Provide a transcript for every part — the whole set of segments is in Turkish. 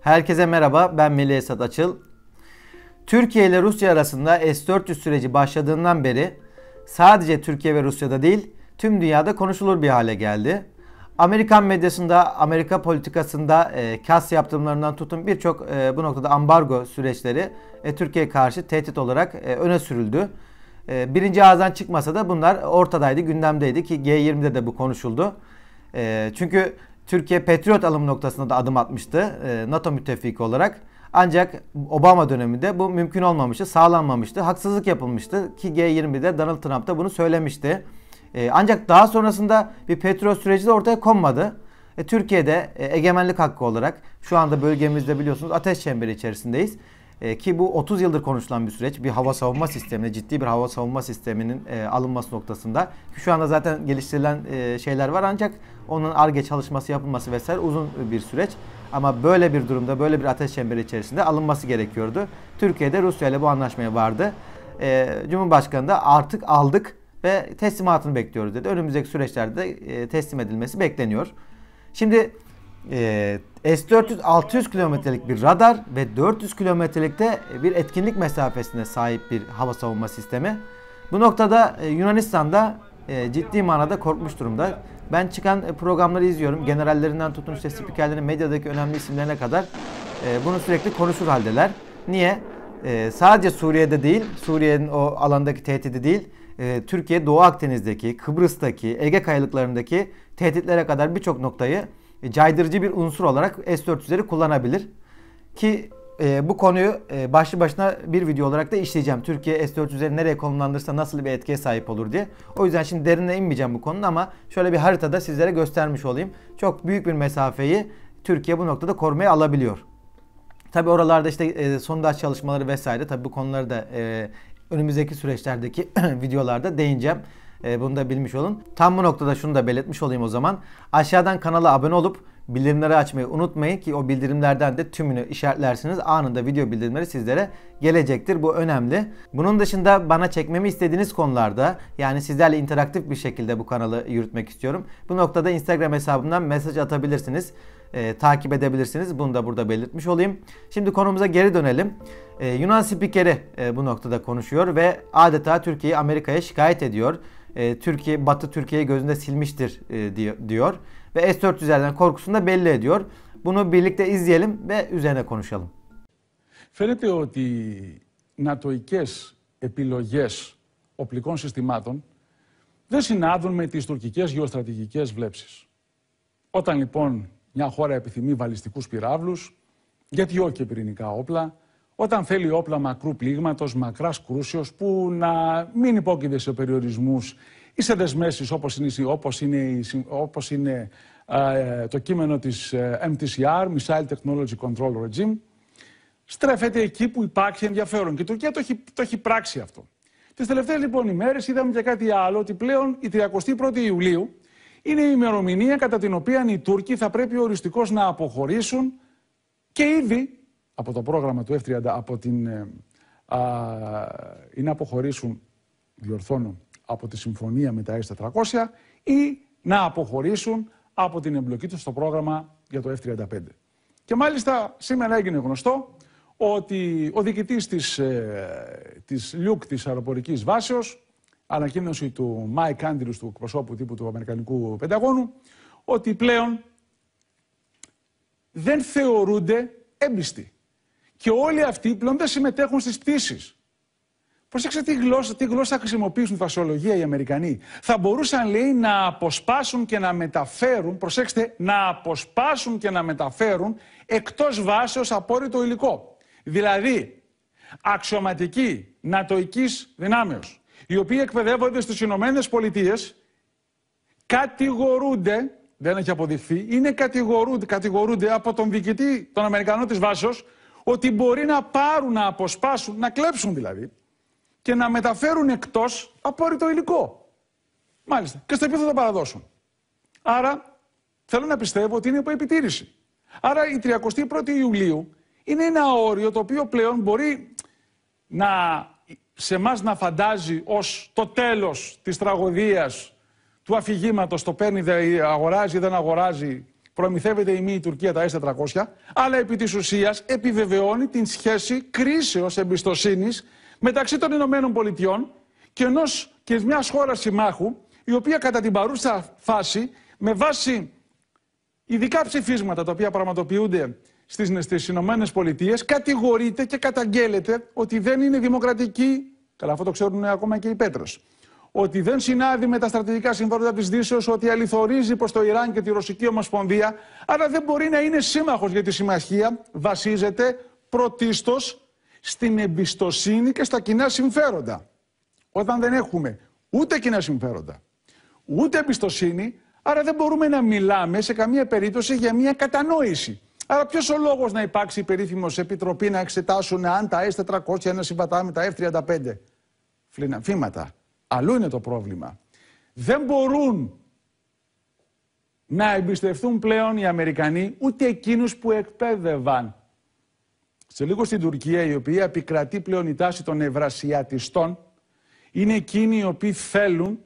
Herkese merhaba, ben Melih Esat Açıl. Türkiye ile Rusya arasında S-400 süreci başladığından beri sadece Türkiye ve Rusya'da değil, tüm dünyada konuşulur bir hale geldi. Amerikan medyasında, Amerika politikasında e, kas yaptırımlarından tutun birçok e, bu noktada ambargo süreçleri e, Türkiye karşı tehdit olarak e, öne sürüldü. E, birinci ağızdan çıkmasa da bunlar ortadaydı, gündemdeydi ki G20'de de bu konuşuldu. E, çünkü Türkiye Patriot alım noktasında da adım atmıştı e, NATO müttefiki olarak. Ancak Obama döneminde bu mümkün olmamıştı, sağlanmamıştı, haksızlık yapılmıştı ki G20'de Donald Trump da bunu söylemişti. E, ancak daha sonrasında bir petrol süreci de ortaya konmadı. E, Türkiye'de e, egemenlik hakkı olarak şu anda bölgemizde biliyorsunuz ateş çemberi içerisindeyiz. E, ki bu 30 yıldır konuşulan bir süreç. Bir hava savunma sistemine, ciddi bir hava savunma sisteminin e, alınması noktasında. Ki şu anda zaten geliştirilen e, şeyler var ancak onun ARGE çalışması yapılması vesaire uzun bir süreç. Ama böyle bir durumda, böyle bir ateş çemberi içerisinde alınması gerekiyordu. Türkiye'de Rusya ile bu anlaşmaya vardı. Cumhurbaşkanı da artık aldık ve teslimatını bekliyoruz dedi. Önümüzdeki süreçlerde teslim edilmesi bekleniyor. Şimdi e, S-400 600 kilometrelik bir radar ve 400 kilometrelikte bir etkinlik mesafesine sahip bir hava savunma sistemi. Bu noktada e, Yunanistan'da e, ciddi manada korkmuş durumda. Ben çıkan e, programları izliyorum. Generallerinden tutun işte spikerlerin medyadaki önemli isimlerine kadar e, bunu sürekli konuşur haldeler. Niye? E, sadece Suriye'de değil, Suriye'nin o alandaki tehdidi değil, e, Türkiye Doğu Akdeniz'deki, Kıbrıs'taki, Ege kayalıklarındaki tehditlere kadar birçok noktayı e, caydırıcı bir unsur olarak S400'leri kullanabilir. Ki e, bu konuyu e, başlı başına bir video olarak da işleyeceğim. Türkiye S400'leri nereye konumlandırırsa nasıl bir etkiye sahip olur diye. O yüzden şimdi derine inmeyeceğim bu konunun ama şöyle bir haritada sizlere göstermiş olayım. Çok büyük bir mesafeyi Türkiye bu noktada korumaya alabiliyor. Tabi oralarda işte e, sondaj çalışmaları vesaire tabi bu konuları da e, önümüzdeki süreçlerdeki videolarda değineceğim. E, bunu da bilmiş olun. Tam bu noktada şunu da belirtmiş olayım o zaman. Aşağıdan kanala abone olup bildirimleri açmayı unutmayın ki o bildirimlerden de tümünü işaretlersiniz. Anında video bildirimleri sizlere gelecektir. Bu önemli. Bunun dışında bana çekmemi istediğiniz konularda yani sizlerle interaktif bir şekilde bu kanalı yürütmek istiyorum. Bu noktada Instagram hesabından mesaj atabilirsiniz. E, takip edebilirsiniz. Bunu da burada belirtmiş olayım. Şimdi konumuza geri dönelim. E, Yunan spikeri e, bu noktada konuşuyor ve adeta Türkiye'yi Amerika'ya şikayet ediyor. e, Türkiye Batı Türkiye'yi gözünde silmiştir e, diyor ve S-400'lerden korkusunu da belli ediyor. Bunu birlikte izleyelim ve üzerine konuşalım. Φαίνεται ότι οι νατοικές επιλογές οπλικών συστημάτων δεν συνάδουν με τις τουρκικές γεωστρατηγικές βλέψεις. Όταν λοιπόν μια χώρα επιθυμεί βαλιστικούς πυράβλους, γιατί όχι πυρηνικά όπλα, όταν θέλει όπλα μακρού πλήγματο, μακρά κρούσεω που να μην υπόκειται σε περιορισμού ή σε δεσμεύσει όπω είναι, όπως είναι, όπως είναι ε, το κείμενο τη ε, MTCR, Missile Technology Control Regime, στρέφεται εκεί που υπάρχει ενδιαφέρον. Και η Τουρκία το έχει, το έχει πράξει αυτό. Τι τελευταίε λοιπόν ημέρε είδαμε και κάτι άλλο, ότι πλέον η 31η Ιουλίου είναι η ημερομηνία κατά την οποία οι Τούρκοι θα πρέπει οριστικώ να αποχωρήσουν και ήδη από το πρόγραμμα του F-30 από την, ε, α, ή να αποχωρήσουν, διορθώνω, από τη συμφωνία με τα S-400 ή να αποχωρήσουν από την εμπλοκή του στο πρόγραμμα για το F-35. Και μάλιστα σήμερα έγινε γνωστό ότι ο διοικητής της, ε, της Λιούκ της αεροπορικής βάσεως, ανακοίνωση του Mike Andrews, του εκπροσώπου τύπου του Αμερικανικού Πενταγώνου, ότι πλέον δεν θεωρούνται έμπιστοι. Και όλοι αυτοί πλέον δεν συμμετέχουν στι πτήσει. Προσέξτε τι γλώσσα, τι γλώσσα χρησιμοποιήσουν φασολογία οι Αμερικανοί. Θα μπορούσαν, λέει, να αποσπάσουν και να μεταφέρουν, προσέξτε, να αποσπάσουν και να μεταφέρουν εκτός βάσεω απόρριτο υλικό. Δηλαδή, αξιωματικοί νατοική δυνάμεω, οι οποίοι εκπαιδεύονται στι Ηνωμένε Πολιτείε, κατηγορούνται, δεν έχει αποδειχθεί, είναι κατηγορούνται, κατηγορούνται από τον διοικητή των Αμερικανών τη βάσεω, ότι μπορεί να πάρουν, να αποσπάσουν, να κλέψουν δηλαδή και να μεταφέρουν εκτός απόρριτο υλικό. Μάλιστα. Και στο επίπεδο θα παραδώσουν. Άρα θέλω να πιστεύω ότι είναι υπό επιτήρηση. Άρα η 31η Ιουλίου είναι ένα όριο το οποίο πλέον μπορεί να σε εμά να φαντάζει ως το τέλος της τραγωδίας του αφηγήματο το παίρνει, αγοράζει ή δεν αγοράζει προμηθεύεται η μη η Τουρκία τα S400, αλλά επί τη ουσία επιβεβαιώνει την σχέση κρίσεω εμπιστοσύνη μεταξύ των Ηνωμένων Πολιτειών και, ενός, και μια χώρα συμμάχου, η οποία κατά την παρούσα φάση, με βάση ειδικά ψηφίσματα τα οποία πραγματοποιούνται στι Ηνωμένε Πολιτείε, κατηγορείται και καταγγέλλεται ότι δεν είναι δημοκρατική. Καλά, αυτό το ξέρουν ακόμα και οι Πέτρος ότι δεν συνάδει με τα στρατηγικά συμφέροντα τη Δύσεω, ότι αληθορίζει προ το Ιράν και τη Ρωσική Ομοσπονδία, αλλά δεν μπορεί να είναι σύμμαχο για τη συμμαχία. Βασίζεται πρωτίστω στην εμπιστοσύνη και στα κοινά συμφέροντα. Όταν δεν έχουμε ούτε κοινά συμφέροντα, ούτε εμπιστοσύνη, άρα δεν μπορούμε να μιλάμε σε καμία περίπτωση για μια κατανόηση. Άρα, ποιο ο λόγο να υπάρξει η περίφημο επιτροπή να εξετάσουν αν τα S400 συμβατά με τα F35. Φλήνα, φήματα. Αλλού είναι το πρόβλημα. Δεν μπορούν να εμπιστευτούν πλέον οι Αμερικανοί ούτε εκείνους που εκπαίδευαν. Σε λίγο στην Τουρκία, η οποία επικρατεί πλέον η τάση των ευρασιατιστών, είναι εκείνοι οι οποίοι θέλουν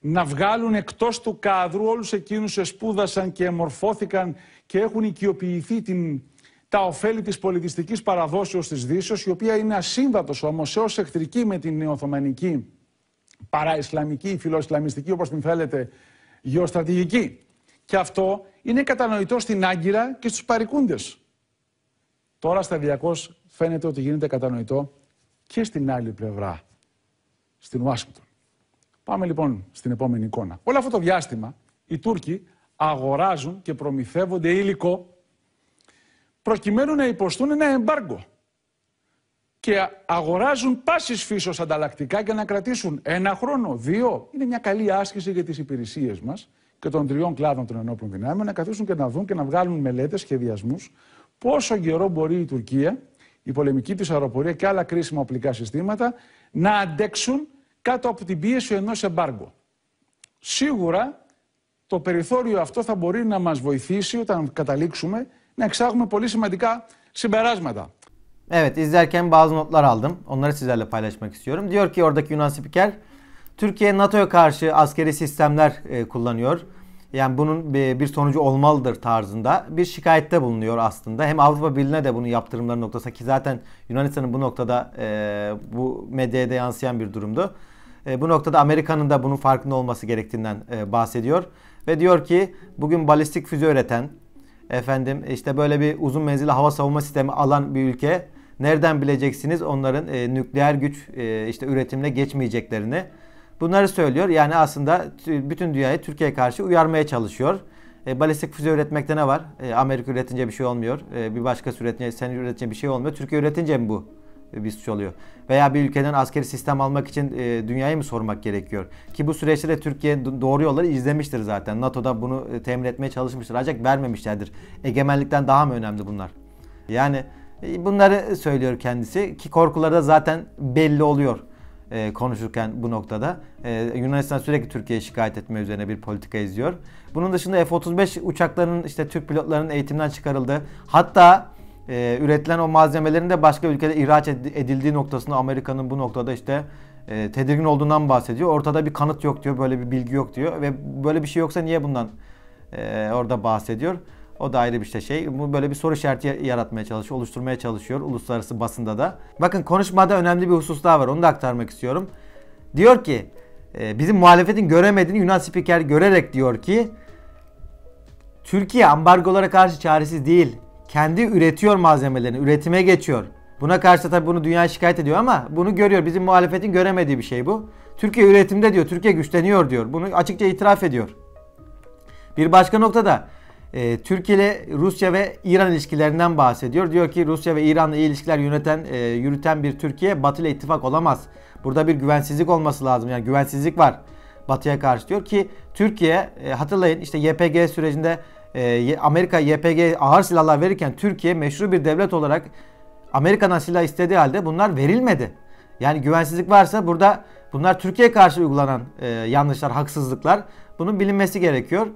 να βγάλουν εκτός του κάδρου όλους εκείνους που σπούδασαν και εμορφώθηκαν και έχουν οικειοποιηθεί την, τα ωφέλη της πολιτιστικής παραδόσεως της Δύσεως, η οποία είναι ασύμβατος όμως έως εχθρική με την νεοθωμανική παραισλαμική, φιλοισλαμιστική όπως την θέλετε, γεωστρατηγική. Και αυτό είναι κατανοητό στην Άγκυρα και στους παρικούντες. Τώρα σταδιακώ φαίνεται ότι γίνεται κατανοητό και στην άλλη πλευρά, στην Ουάσιγκτον. Πάμε λοιπόν στην επόμενη εικόνα. Όλο αυτό το διάστημα οι Τούρκοι αγοράζουν και προμηθεύονται υλικό προκειμένου να υποστούν ένα εμπάργκο και αγοράζουν πάση φύσεω ανταλλακτικά για να κρατήσουν ένα χρόνο, δύο. Είναι μια καλή άσκηση για τι υπηρεσίε μα και των τριών κλάδων των ενόπλων δυνάμεων να καθίσουν και να δουν και να βγάλουν μελέτε, σχεδιασμού, πόσο καιρό μπορεί η Τουρκία, η πολεμική τη αεροπορία και άλλα κρίσιμα οπλικά συστήματα να αντέξουν κάτω από την πίεση ενό εμπάργκο. Σίγουρα το περιθώριο αυτό θα μπορεί να μα βοηθήσει όταν καταλήξουμε να εξάγουμε πολύ σημαντικά συμπεράσματα. Evet izlerken bazı notlar aldım. Onları sizlerle paylaşmak istiyorum. Diyor ki oradaki Yunan spiker Türkiye NATO'ya karşı askeri sistemler e, kullanıyor. Yani bunun bir sonucu olmalıdır tarzında bir şikayette bulunuyor aslında. Hem Avrupa Birliği'ne de bunu yaptırımları noktasında ki zaten Yunanistan'ın bu noktada e, bu medyaya da yansıyan bir durumdu. E, bu noktada Amerika'nın da bunun farkında olması gerektiğinden e, bahsediyor. Ve diyor ki bugün balistik füze üreten, efendim işte böyle bir uzun menzilli hava savunma sistemi alan bir ülke Nereden bileceksiniz onların e, nükleer güç e, işte üretimle geçmeyeceklerini? Bunları söylüyor. Yani aslında bütün dünyayı Türkiye'ye karşı uyarmaya çalışıyor. E, balistik füze üretmekte ne var? E, Amerika üretince bir şey olmuyor. E, bir başka üretince, sen üretince bir şey olmuyor. Türkiye üretince mi bu e, bir suç oluyor? Veya bir ülkeden askeri sistem almak için e, dünyayı mı sormak gerekiyor? Ki bu süreçte de Türkiye doğru yolları izlemiştir zaten. NATO'da bunu e, temin etmeye çalışmıştır. Ancak vermemişlerdir. Egemenlikten daha mı önemli bunlar? Yani Bunları söylüyor kendisi ki korkuları da zaten belli oluyor e, konuşurken bu noktada. E, Yunanistan sürekli Türkiye'ye şikayet etme üzerine bir politika izliyor. Bunun dışında F-35 uçaklarının işte Türk pilotlarının eğitimden çıkarıldığı hatta e, üretilen o malzemelerin de başka ülkede ihraç edildiği noktasında Amerika'nın bu noktada işte e, tedirgin olduğundan bahsediyor. Ortada bir kanıt yok diyor, böyle bir bilgi yok diyor ve böyle bir şey yoksa niye bundan e, orada bahsediyor. O da ayrı bir şey. Bu böyle bir soru işareti yaratmaya çalışıyor, oluşturmaya çalışıyor uluslararası basında da. Bakın konuşmada önemli bir husus daha var. Onu da aktarmak istiyorum. Diyor ki e, bizim muhalefetin göremediğini Yunan spiker görerek diyor ki Türkiye ambargolara karşı çaresiz değil. Kendi üretiyor malzemelerini, üretime geçiyor. Buna karşı tabii bunu dünya şikayet ediyor ama bunu görüyor. Bizim muhalefetin göremediği bir şey bu. Türkiye üretimde diyor, Türkiye güçleniyor diyor. Bunu açıkça itiraf ediyor. Bir başka nokta da ee, Türkiye ile Rusya ve İran ilişkilerinden bahsediyor. Diyor ki Rusya ve İran'la iyi ilişkiler yöneten, e, yürüten bir Türkiye Batı ile ittifak olamaz. Burada bir güvensizlik olması lazım. Yani güvensizlik var Batı'ya karşı diyor ki Türkiye e, hatırlayın işte YPG sürecinde e, Amerika YPG ağır silahlar verirken Türkiye meşru bir devlet olarak Amerika'dan silah istediği halde bunlar verilmedi. Yani güvensizlik varsa burada bunlar Türkiye karşı uygulanan yanlışlar, haksızlıklar. Bunun bilinmesi gerekiyor.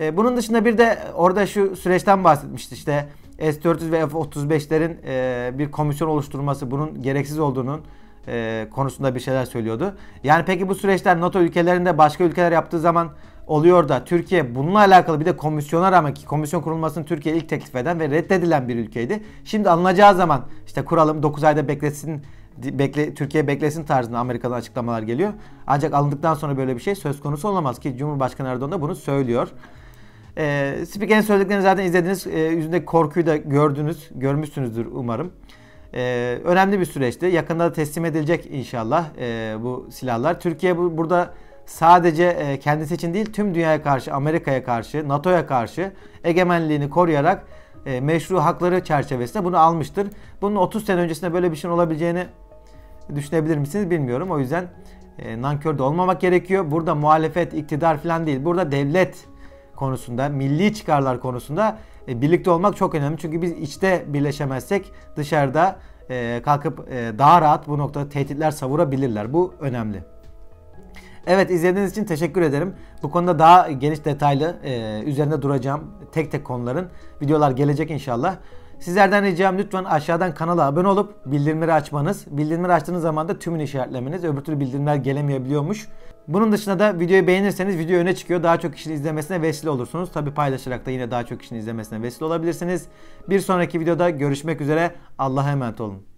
E, bunun dışında bir de orada şu süreçten bahsetmişti işte S-400 ve F-35'lerin e, bir komisyon oluşturması bunun gereksiz olduğunun e, konusunda bir şeyler söylüyordu. Yani peki bu süreçler NATO ülkelerinde başka ülkeler yaptığı zaman oluyor da Türkiye bununla alakalı bir de komisyona rağmen ki komisyon kurulmasını Türkiye ilk teklif eden ve reddedilen bir ülkeydi. Şimdi alınacağı zaman işte kuralım 9 ayda beklesin bekle, Türkiye beklesin tarzında Amerika'dan açıklamalar geliyor. Ancak alındıktan sonra böyle bir şey söz konusu olamaz ki Cumhurbaşkanı Erdoğan da bunu söylüyor. E, ee, spiker'in söylediklerini zaten izlediniz. E, ee, yüzündeki korkuyu da gördünüz. Görmüşsünüzdür umarım. E, önemli bir süreçti. Yakında da teslim edilecek inşallah e, bu silahlar. Türkiye bu, burada sadece e, kendisi için değil tüm dünyaya karşı, Amerika'ya karşı, NATO'ya karşı egemenliğini koruyarak e, meşru hakları çerçevesinde bunu almıştır. Bunun 30 sene öncesinde böyle bir şeyin olabileceğini düşünebilir misiniz bilmiyorum. O yüzden e, nankör de olmamak gerekiyor. Burada muhalefet, iktidar falan değil. Burada devlet konusunda, milli çıkarlar konusunda e, birlikte olmak çok önemli. Çünkü biz içte birleşemezsek dışarıda e, kalkıp e, daha rahat bu noktada tehditler savurabilirler. Bu önemli. Evet izlediğiniz için teşekkür ederim. Bu konuda daha geniş detaylı üzerinde duracağım tek tek konuların videolar gelecek inşallah. Sizlerden ricam lütfen aşağıdan kanala abone olup bildirimleri açmanız. Bildirimleri açtığınız zaman da tümünü işaretlemeniz. Öbür türlü bildirimler gelemeyebiliyormuş. Bunun dışında da videoyu beğenirseniz video öne çıkıyor. Daha çok kişinin izlemesine vesile olursunuz. Tabi paylaşarak da yine daha çok kişinin izlemesine vesile olabilirsiniz. Bir sonraki videoda görüşmek üzere. Allah'a emanet olun.